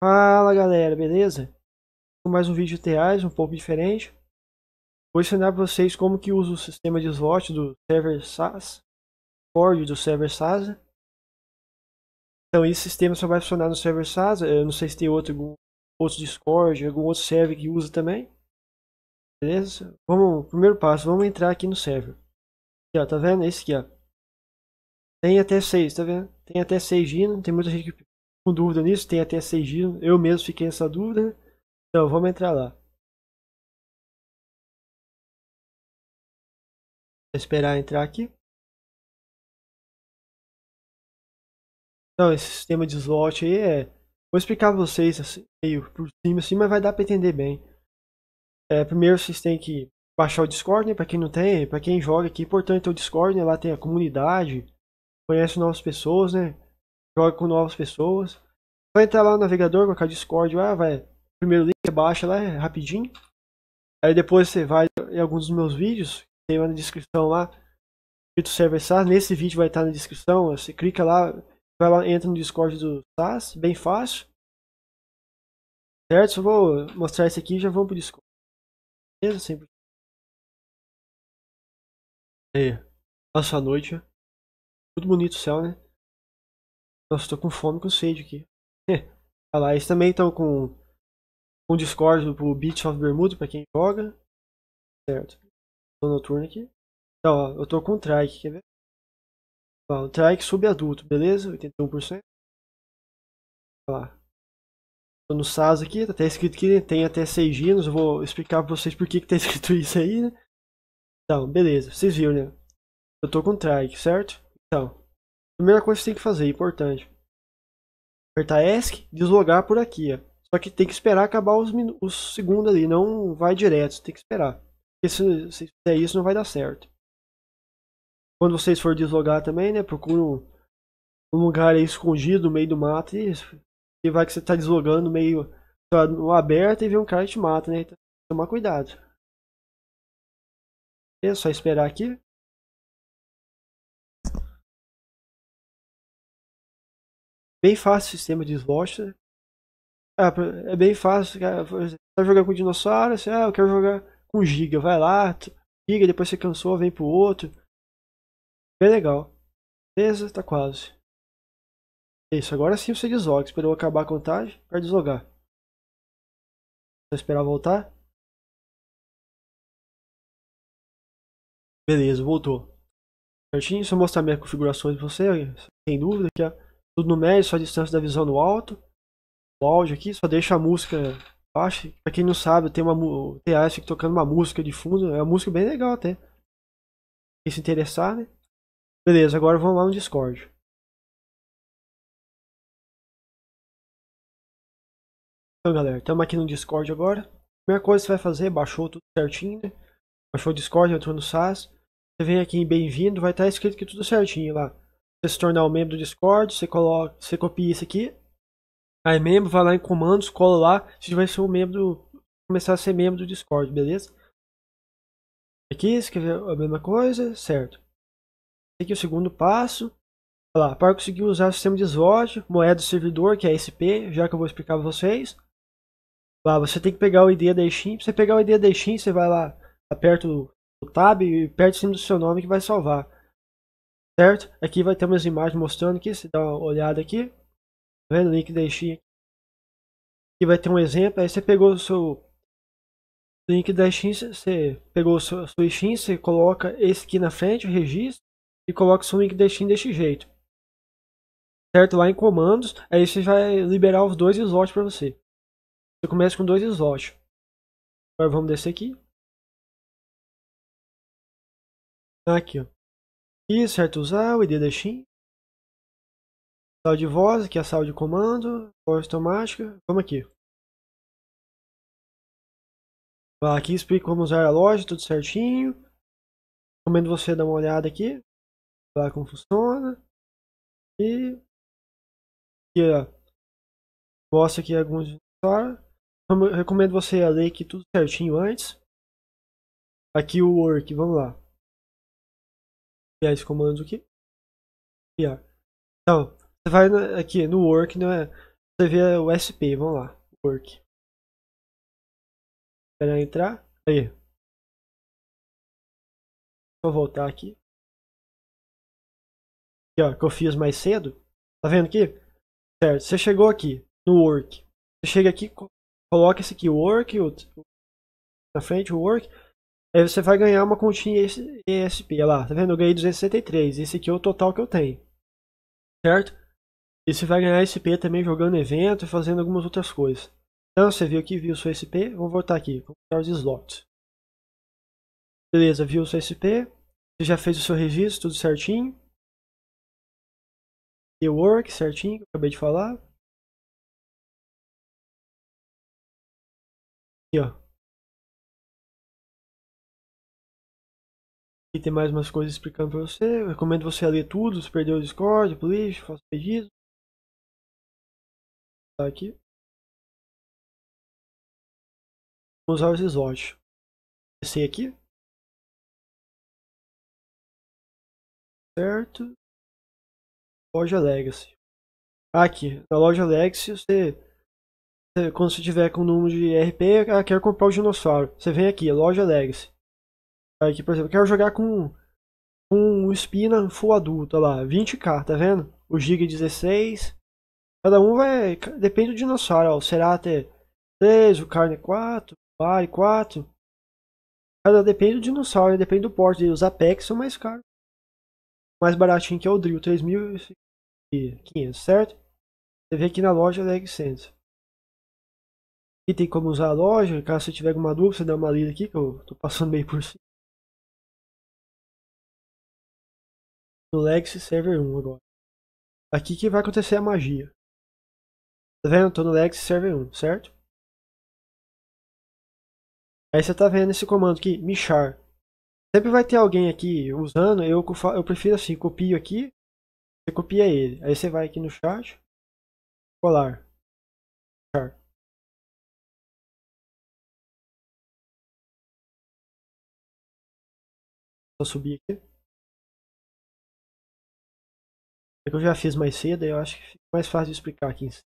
Fala galera, beleza? Mais um vídeo TAs, um pouco diferente. Vou ensinar para vocês como que usa o sistema de slot do server SAS, Ford do server SAS. Então esse sistema só vai funcionar no server SAS, eu não sei se tem outro, algum outro Discord, algum outro server que usa também. Beleza? Vamos, primeiro passo, vamos entrar aqui no server. Aqui ó, tá vendo? Esse aqui ó. Tem até 6, tá vendo? Tem até 6 gigas, tem muita gente que com dúvida nisso, tem até seis dias. Eu mesmo fiquei nessa dúvida. Então, vamos entrar lá. Vou esperar entrar aqui. Então, esse sistema de slot aí é. Vou explicar pra vocês assim, meio por cima assim, mas vai dar pra entender bem. É, primeiro vocês têm que baixar o Discord, né? Pra quem não tem, pra quem joga aqui, é importante é o Discord, né? Lá tem a comunidade, conhece novas pessoas, né? Joga com novas pessoas. Vai entrar lá no navegador, colocar Discord lá, ah, vai. Primeiro link, você baixa lá, é rapidinho. Aí depois você vai em alguns dos meus vídeos, tem lá na descrição lá, escrito server SaaS. Nesse vídeo vai estar na descrição, você clica lá, vai lá, entra no Discord do SaaS, bem fácil. Certo? Só vou mostrar esse aqui e já vamos pro Discord. Beleza? Sempre. Aí, nossa noite. Tudo bonito o céu, né? Nossa, tô com fome, com sede aqui. Ah lá, eles também estão com um Discord pro Beach of Bermuda, pra quem joga. Certo. Tô noturno aqui. Então, ó, eu tô com um trike, quer ver? Ó, trike subadulto, beleza? 81%. Ó tá lá. Tô no SAS aqui, tá até escrito que tem até 6 ginos. Eu vou explicar pra vocês por que, que tá escrito isso aí, né? Então, beleza. Vocês viram, né? Eu tô com trike, certo? Então, primeira coisa que você tem que fazer, importante apertar ESC, deslogar por aqui. Ó. Só que tem que esperar acabar os, os segundos ali, não vai direto, tem que esperar. Porque se, se fizer isso não vai dar certo. Quando vocês forem deslogar também, né, procura um, um lugar aí escondido no meio do mato e, e vai que você está deslogando meio tá, aberto e vê um cara que te mata, né. Então, tomar cuidado. É só esperar aqui. bem fácil o sistema de slot. É, ah, é bem fácil, Você tá jogar com dinossauro, assim, ah, eu quero jogar com giga, vai lá, giga, depois você cansou, vem pro outro. Bem legal. Beleza? Tá quase. É isso, agora sim você desloga. Esperou acabar a contagem para deslogar. Só esperar voltar. Beleza, voltou. Certinho? Só mostrar minhas configurações pra você. Sem dúvida que é tudo no médio, só a distância da visão no alto. O áudio aqui só deixa a música baixa. Pra quem não sabe, tem uma o TAS fica tocando uma música de fundo. É uma música bem legal até. Quem se interessar, né? Beleza, agora vamos lá no Discord. Então galera, estamos aqui no Discord agora. primeira coisa que você vai fazer, baixou tudo certinho, né? Baixou o Discord, entrou no SAS. Você vem aqui em bem-vindo, vai estar escrito que tudo certinho lá você se tornar um membro do Discord, você, coloca, você copia isso aqui, aí membro, vai lá em comandos, cola lá, você vai ser um membro, começar a ser membro do Discord, beleza? Aqui, escrever a mesma coisa, certo. Aqui é o segundo passo. Olha lá, para conseguir usar o sistema de slot, moeda do servidor, que é SP, já que eu vou explicar para vocês. Lá, você tem que pegar o ID da Steam. Pra você pegar o ID da Steam, você vai lá, aperta o, Tab e perto o símbolo do seu nome que vai salvar certo? Aqui vai ter umas imagens mostrando aqui, se dá uma olhada aqui, tá vendo o link deixei aqui. Aqui vai ter um exemplo, aí você pegou o seu link da Steam, você pegou a sua Steam, você coloca esse aqui na frente, o registro, e coloca o seu link da Steam deste jeito. Certo? Lá em comandos, aí você vai liberar os dois slots para você. Você começa com dois slots. Agora vamos descer aqui. Tá aqui, ó. Isso, certo usar o ID da Shin. Sal de voz, que é a sal de comando, voz automática. Vamos aqui. Aqui explica como usar a loja, tudo certinho. Recomendo você dar uma olhada aqui. Lá como funciona. E aqui, ó. mostra aqui alguns acessórios. Recomendo você ler aqui tudo certinho antes. Aqui o work, vamos lá viés de comando aqui. Criar. Então, você vai aqui no work, né? Você vê o SP, vamos lá. Work. Espera entrar. Aí. Vou voltar aqui. Aqui, ó, que eu fiz mais cedo. Tá vendo aqui? Certo, você chegou aqui no work. Você chega aqui, coloca esse aqui, work, na frente, o work. Aí você vai ganhar uma continha ESP. Olha lá, tá vendo? Eu ganhei 263. Esse aqui é o total que eu tenho. Certo? E você vai ganhar SP também jogando evento e fazendo algumas outras coisas. Então você viu aqui, viu sua SP. Vamos voltar aqui. Comprar os slots. Beleza, viu sua SP. Você já fez o seu registro, tudo certinho. E work, certinho, que eu acabei de falar. Aqui, ó. E tem mais umas coisas explicando pra você. Eu recomendo você ler tudo, se perdeu o Discord, o lixo, faça pedido. Tá aqui. Vamos usar os slots. Esse aqui. Certo. Loja Legacy. Aqui, na loja Legacy, você, você quando você tiver com o número de RP, ah, quer comprar o dinossauro. Você vem aqui, loja Legacy aqui por exemplo, eu quero jogar com, um Spina full adulto, olha lá, 20k, tá vendo? O Giga 16. Cada um vai. Depende do dinossauro, ó. O Cerate 3, o Carne 4, o Bari 4. Cada depende do dinossauro, né, depende do porte dele. Os Apex são mais caros. O mais baratinho que é o Drill, 3.500, certo? Você vê aqui na loja leg é 100. E tem como usar a loja, caso você tiver alguma dúvida, você dá uma lida aqui que eu tô passando bem por cima. no Legacy Server 1 agora. Aqui que vai acontecer a magia. Tá vendo? Tô no Legacy Server 1, certo? Aí você tá vendo esse comando aqui, michar. Sempre vai ter alguém aqui usando, eu, eu prefiro assim, copio aqui, você copia ele. Aí você vai aqui no chat, colar. Char. Vou subir aqui. que Eu já fiz mais cedo e eu acho que fica mais fácil de explicar aqui em cima.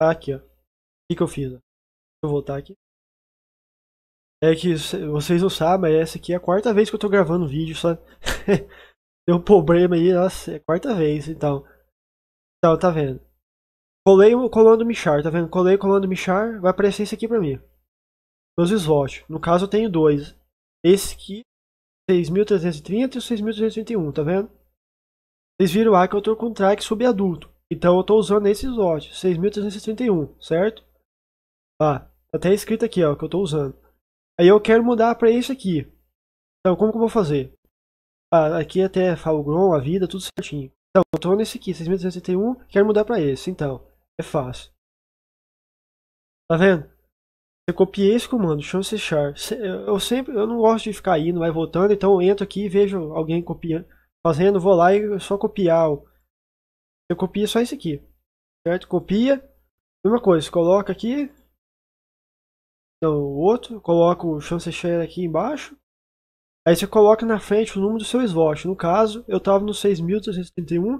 Tá aqui, ó. O que, que eu fiz? Ó? Deixa eu voltar aqui. É que vocês não sabem, mas é essa aqui é a quarta vez que eu tô gravando vídeo, só. Deu um problema aí, nossa, é a quarta vez, então. Então, tá vendo? Colei colando Michar, tá vendo? Colei colando Michar, vai aparecer isso aqui pra mim meus slots. No caso, eu tenho dois. Esse aqui, 6.330 e o 6.331, tá vendo? Vocês viram lá que eu tô com track sub adulto. Então, eu tô usando esse slot, 6.331, certo? Tá, ah, até escrito aqui, ó, que eu tô usando. Aí eu quero mudar para esse aqui. Então, como que eu vou fazer? Ah, aqui até Falgron, a vida, tudo certinho. Então, eu tô nesse aqui, 6.331, quero mudar para esse, então. É fácil. Tá vendo? Eu copiei esse comando, chancechar. Eu sempre, eu não gosto de ficar indo, vai voltando, então eu entro aqui e vejo alguém copiando, fazendo, vou lá e só copiar. Eu copio só esse aqui, certo? Copia, mesma coisa, coloca aqui, então o outro, coloca o share aqui embaixo. Aí você coloca na frente o número do seu slot. No caso, eu estava no 6.331,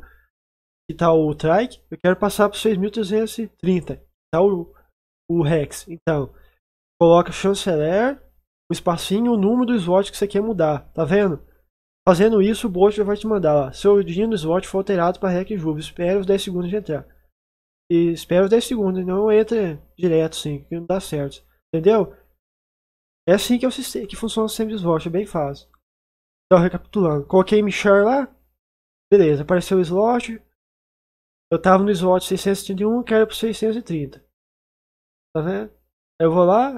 que tá o trike, eu quero passar para o 6.330, que está o, o hex. Então, coloca chanceler, o espacinho, o número do slot que você quer mudar, tá vendo? Fazendo isso, o bot vai te mandar, lá. seu dinheiro do slot foi alterado para REC Juve, espera os 10 segundos de entrar. E espera os 10 segundos, não entra direto sim, que não dá certo, entendeu? É assim que, é o sistema, que funciona o sistema de slot, é bem fácil. Então, recapitulando, coloquei Michelle lá, beleza, apareceu o slot, eu tava no slot 631, quero pro 630, tá vendo? Eu vou lá,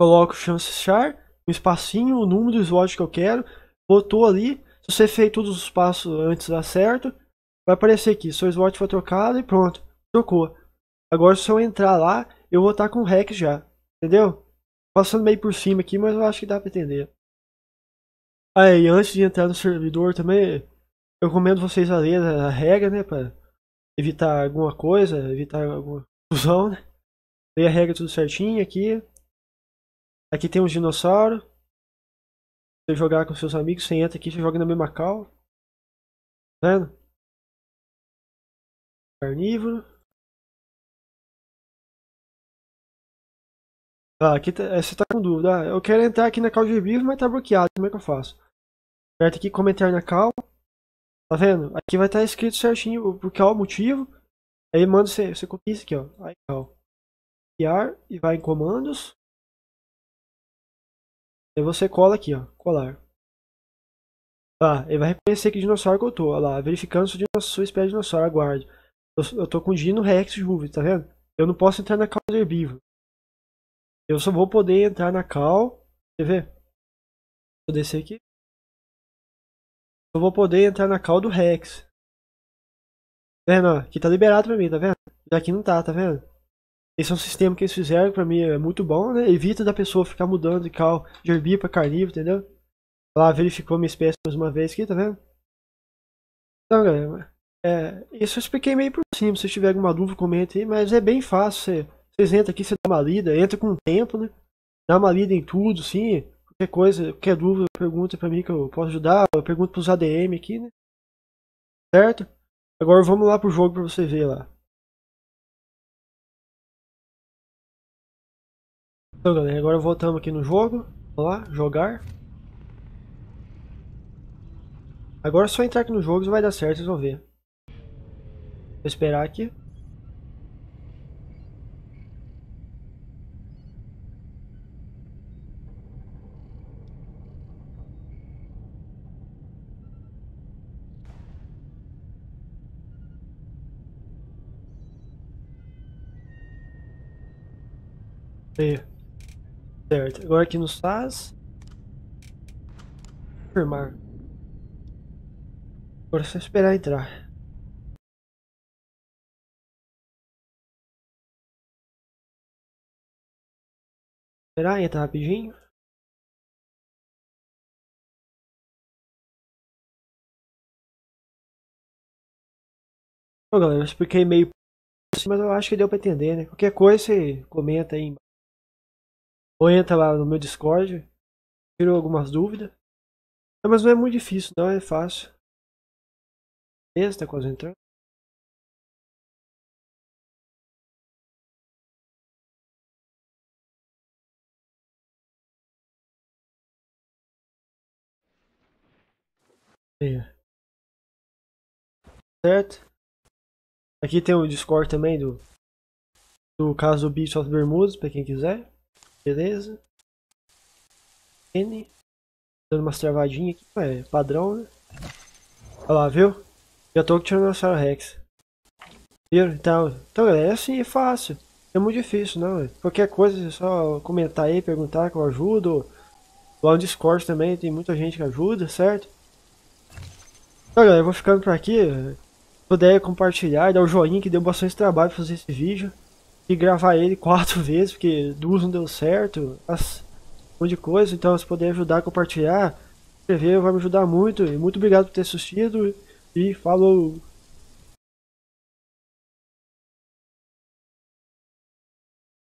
coloco chance char, um espacinho, o número do slot que eu quero, botou ali. Se você fez todos os passos antes dá certo, vai aparecer aqui, seu slot foi trocado e pronto, trocou. Agora se eu entrar lá, eu vou estar com o REC já, entendeu? Passando meio por cima aqui, mas eu acho que dá para entender. Aí, antes de entrar no servidor também, eu recomendo vocês a ler a regra, né, para evitar alguma coisa, evitar alguma confusão, né? Leia a regra tudo certinho aqui. Aqui tem uns dinossauros. você jogar com seus amigos, você entra aqui, você joga na mesma cal. Tá vendo? Carnívoro. Ah, aqui tá, é, você tá com dúvida. Ah, eu quero entrar aqui na cal de herbívoro, mas tá bloqueado. Como é que eu faço? Aperta aqui comentar na cal. Tá vendo? Aqui vai estar tá escrito certinho por qual motivo. Aí manda você, você copia isso aqui, ó. Aí, cal copiar e vai em comandos. e você cola aqui, ó, colar. Tá, ele vai reconhecer que dinossauro que eu tô, ó lá, verificando se a sua espécie de dinossauro, aguarde. Eu, eu tô com Dino Rex Ruby, tá vendo? Eu não posso entrar na cal do herbívoro. Eu só vou poder entrar na cal, quer ver? Vou descer aqui. Eu vou poder entrar na cal do Rex. Tá vendo, ó? Aqui tá liberado pra mim, tá vendo? Daqui não tá, tá vendo? Esse é um sistema que eles fizeram, pra mim é muito bom, né? Evita da pessoa ficar mudando de cal de herbívoro pra carnívoro, entendeu? Lá verificou minha espécie mais uma vez aqui, tá vendo? Então, galera, é, isso eu expliquei meio por cima. Se tiver alguma dúvida, comente aí, mas é bem fácil. Você, vocês entram aqui, você dá uma lida, entra com o tempo, né? Dá uma lida em tudo, sim. Qualquer coisa, qualquer dúvida, pergunta pra mim que eu posso ajudar. Eu pergunto pros ADM aqui, né? Certo? Agora vamos lá pro jogo pra você ver lá. Então galera, agora voltamos aqui no jogo. Vamos lá, jogar. Agora é só entrar aqui no jogo e vai dar certo, vocês vão ver. Vou esperar aqui. Aí. Certo, agora aqui no SAS. Confirmar. Agora é só esperar entrar. Esperar, entra rapidinho. Bom, galera, eu expliquei meio mas eu acho que deu para entender, né? Qualquer coisa você comenta aí embaixo ou entra lá no meu Discord, tirou algumas dúvidas. Não, ah, mas não é muito difícil, não, é fácil. Esse tá quase entrando. É. Certo? Aqui tem o Discord também do, do caso do Beach of Bermudas, para quem quiser. Beleza. N. Dando umas travadinhas aqui. É padrão, né? Olha lá, viu? Já tô tirando o Tiranossauro Rex. viu Então, então, galera, é assim, é fácil. É muito difícil, não. Qualquer coisa, é só comentar aí, perguntar que eu ajudo. Lá no Discord também tem muita gente que ajuda, certo? Então, galera, eu vou ficando por aqui. Se puder compartilhar, dar o um joinha que deu bastante trabalho pra fazer esse vídeo e gravar ele quatro vezes, porque duas não deu certo, as, um monte de coisa. Então, se puder ajudar, compartilhar, escrever vai me ajudar muito. E muito obrigado por ter assistido e falou!